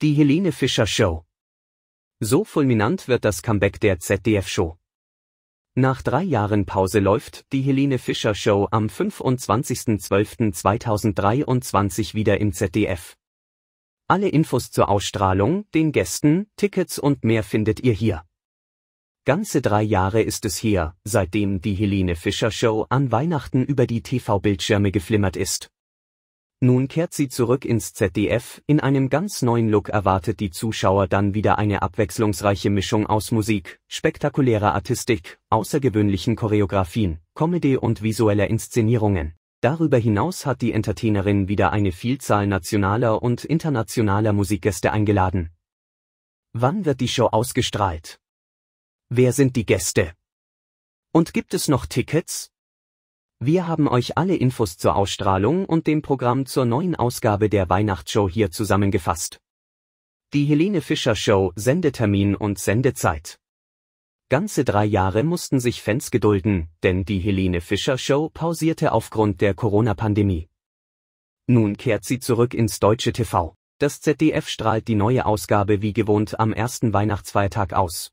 Die Helene Fischer Show. So fulminant wird das Comeback der ZDF-Show. Nach drei Jahren Pause läuft die Helene Fischer Show am 25.12.2023 wieder im ZDF. Alle Infos zur Ausstrahlung, den Gästen, Tickets und mehr findet ihr hier. Ganze drei Jahre ist es her, seitdem die Helene Fischer Show an Weihnachten über die TV-Bildschirme geflimmert ist. Nun kehrt sie zurück ins ZDF, in einem ganz neuen Look erwartet die Zuschauer dann wieder eine abwechslungsreiche Mischung aus Musik, spektakulärer Artistik, außergewöhnlichen Choreografien, Comedy und visueller Inszenierungen. Darüber hinaus hat die Entertainerin wieder eine Vielzahl nationaler und internationaler Musikgäste eingeladen. Wann wird die Show ausgestrahlt? Wer sind die Gäste? Und gibt es noch Tickets? Wir haben euch alle Infos zur Ausstrahlung und dem Programm zur neuen Ausgabe der Weihnachtsshow hier zusammengefasst. Die Helene Fischer Show Sendetermin und Sendezeit. Ganze drei Jahre mussten sich Fans gedulden, denn die Helene Fischer Show pausierte aufgrund der Corona-Pandemie. Nun kehrt sie zurück ins deutsche TV. Das ZDF strahlt die neue Ausgabe wie gewohnt am ersten Weihnachtsfeiertag aus.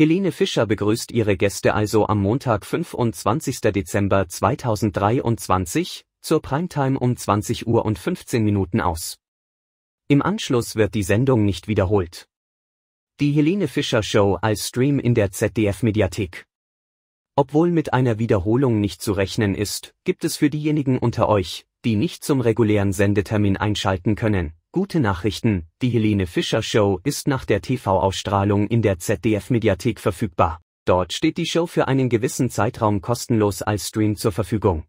Helene Fischer begrüßt ihre Gäste also am Montag 25. Dezember 2023 zur Primetime um 20 Uhr und 15 Minuten aus. Im Anschluss wird die Sendung nicht wiederholt. Die Helene Fischer Show als Stream in der ZDF Mediathek. Obwohl mit einer Wiederholung nicht zu rechnen ist, gibt es für diejenigen unter euch, die nicht zum regulären Sendetermin einschalten können, Gute Nachrichten, die Helene Fischer Show ist nach der TV-Ausstrahlung in der ZDF-Mediathek verfügbar. Dort steht die Show für einen gewissen Zeitraum kostenlos als Stream zur Verfügung.